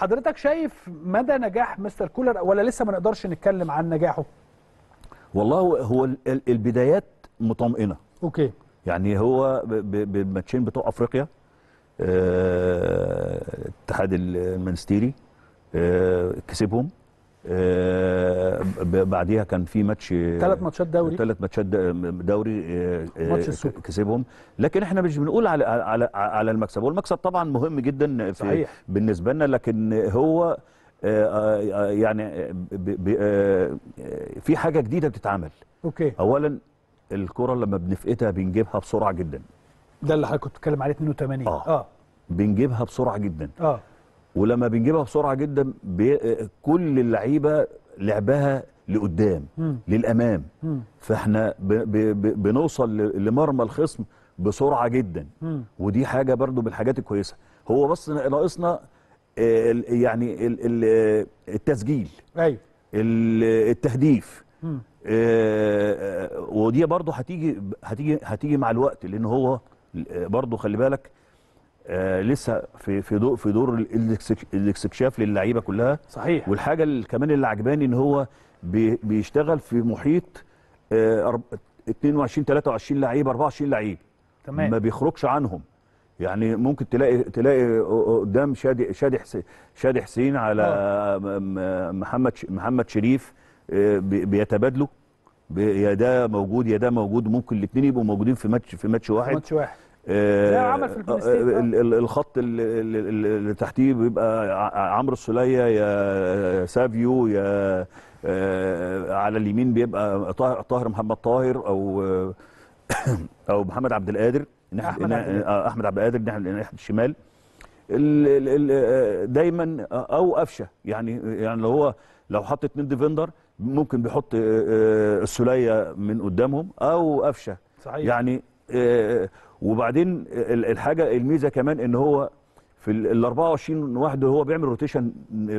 حضرتك شايف مدى نجاح مستر كولر ولا لسه ما نقدرش نتكلم عن نجاحه والله هو البدايات مطمئنه اوكي يعني هو بماتشين بتوع افريقيا آه، اتحاد المنستيري آه، كسبهم آه، بعديها كان في ماتش ثلاث ماتشات دوري ثلاث ماتشات دوري آه، ماتش آه، السوبر كسبهم لكن احنا مش بنقول على على على المكسب والمكسب طبعا مهم جدا في صحيح. بالنسبه لنا لكن هو آه، يعني في حاجه جديده بتتعمل اوكي اولا الكره لما بنفقتها بنجيبها بسرعه جدا ده اللي حضرتك كنت بتتكلم عليه 82 اه, آه. بنجيبها بسرعه جدا اه ولما بنجيبها بسرعه جدا بي... كل اللعيبه لعبها لقدام مم. للامام مم. فاحنا ب... ب... ب... بنوصل ل... لمرمى الخصم بسرعه جدا مم. ودي حاجه برده من الحاجات الكويسه هو بس ناقصنا آه، يعني التسجيل ايوه التهديف آه، آه، ودي برده هتيجي هتيجي هتيجي مع الوقت لان هو برده خلي بالك آه لسه في في دور في دور الاستكشاف للعيبه كلها صحيح والحاجه اللي كمان اللي عجباني ان هو بي بيشتغل في محيط آه 22 23 لعيب 24 لعيب تمام ما بيخرجش عنهم يعني ممكن تلاقي تلاقي قدام شادي شادي حسين شادي حسين على آه. محمد محمد شريف آه، بيتبادلوا يا ده موجود يا ده موجود ممكن الاثنين يبقوا موجودين في ماتش في ماتش واحد ماتش واحد الخط اللي تحتيه بيبقى عمرو السوليه يا سافيو يا آه، على اليمين بيبقى طاهر محمد طاهر او آه، او محمد عبد القادر احمد, آه، أحمد عبد القادر ناحيه الشمال دايما او قفشه يعني يعني لو هو لو حط اتنين ديفندر ممكن بيحط السوليه من قدامهم او قفشه صحيح يعني آه، وبعدين الحاجه الميزه كمان ان هو في ال 24 واحد هو بيعمل روتيشن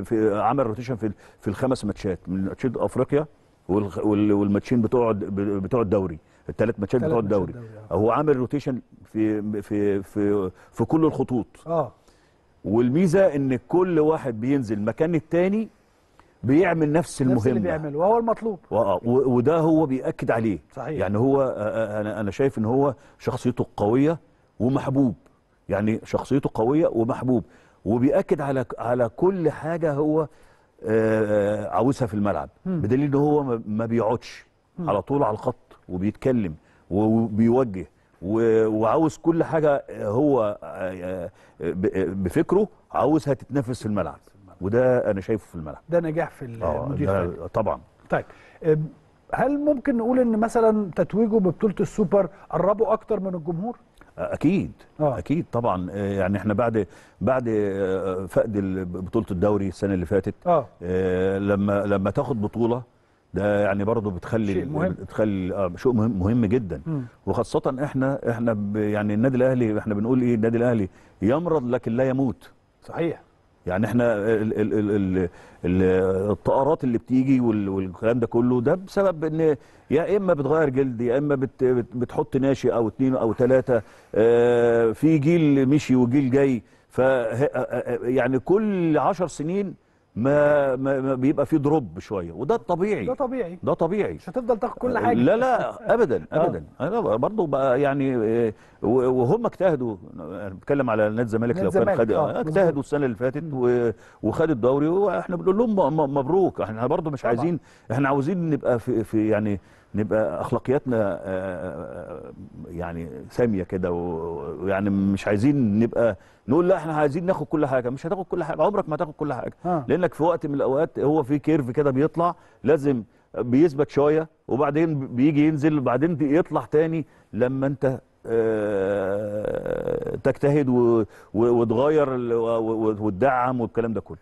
في عمل روتيشن في في الخمس ماتشات من ماتشات افريقيا والماتشين بتوع بتوع الدوري الثلاث ماتشات بتوع الدوري آه. هو عامل روتيشن في في في في كل الخطوط اه والميزه ان كل واحد بينزل مكان الثاني بيعمل نفس المهمه نفس اللي بيعمله وهو المطلوب وده هو بيأكد عليه صحيح. يعني هو انا انا شايف ان هو شخصيته قويه ومحبوب يعني شخصيته قويه ومحبوب وبيأكد على على كل حاجه هو عاوزها في الملعب بدليل ان هو ما بيقعدش على طول على الخط وبيتكلم وبيوجه وعاوز كل حاجه هو بفكره عاوزها تتنفس في الملعب وده انا شايفه في الملعب ده نجاح في المدير آه، الفني طبعا طيب هل ممكن نقول ان مثلا تتويجه ببطوله السوبر قربه اكتر من الجمهور اكيد آه. اكيد طبعا يعني احنا بعد بعد فقد بطوله الدوري السنه اللي فاتت آه. لما لما تاخد بطوله ده يعني برضه بتخلي شيء مهم. بتخلي آه شيء مهم, مهم جدا م. وخاصه احنا احنا يعني النادي الاهلي احنا بنقول ايه النادي الاهلي يمرض لكن لا يموت صحيح يعني احنا ال ال ال ال ال الطائرات اللي بتيجي والكلام ده كله ده بسبب ان يا اما بتغير جلد يا اما بت بتحط ناشئ او اتنين او ثلاثه آه، في جيل مشي وجيل جاي ف آه، آه، يعني كل عشر سنين ما, ما, بيبقى فيه دروب شويه وده الطبيعي ده طبيعي ده طبيعي مش هتفضل تاخد كل آه، حاجه لا لا ابدا آه. ابدا انا برضه بقى يعني آه، وهم اجتهدوا انا بتكلم على نادي الزمالك لو كان خد اجتهدوا السنه اللي فاتت وخد الدوري واحنا بنقول لهم مبروك احنا برضه مش عايزين احنا عاوزين نبقى في, في يعني نبقى اخلاقياتنا آه، آه، آه، يعني ساميه كده ويعني مش عايزين نبقى نقول لا احنا عايزين ناخد كل حاجه مش هتاخد كل حاجه عمرك ما هتاخد كل حاجه لانك في وقت من الاوقات هو في كيرف كده بيطلع لازم بيثبت شويه وبعدين بيجي ينزل وبعدين يطلع تاني لما انت تجتهد وتغير وتدعم والكلام ده كله